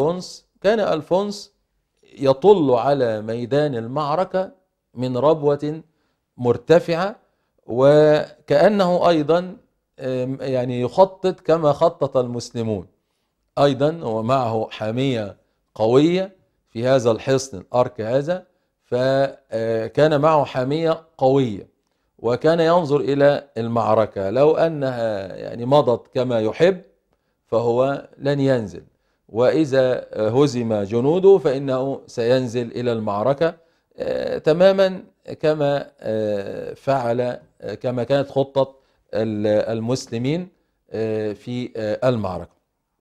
ألفونس كان ألفونس يطل على ميدان المعركة من ربوة مرتفعة وكأنه أيضا يعني يخطط كما خطط المسلمون أيضا ومعه حامية قوية في هذا الحصن الأرك هذا فكان آه، معه حامية قوية وكان ينظر إلى المعركة لو أنها يعني مضت كما يحب فهو لن ينزل وإذا هزم جنوده فإنه سينزل إلى المعركة آه، تماما كما آه، فعل آه، كما كانت خطة المسلمين في المعركة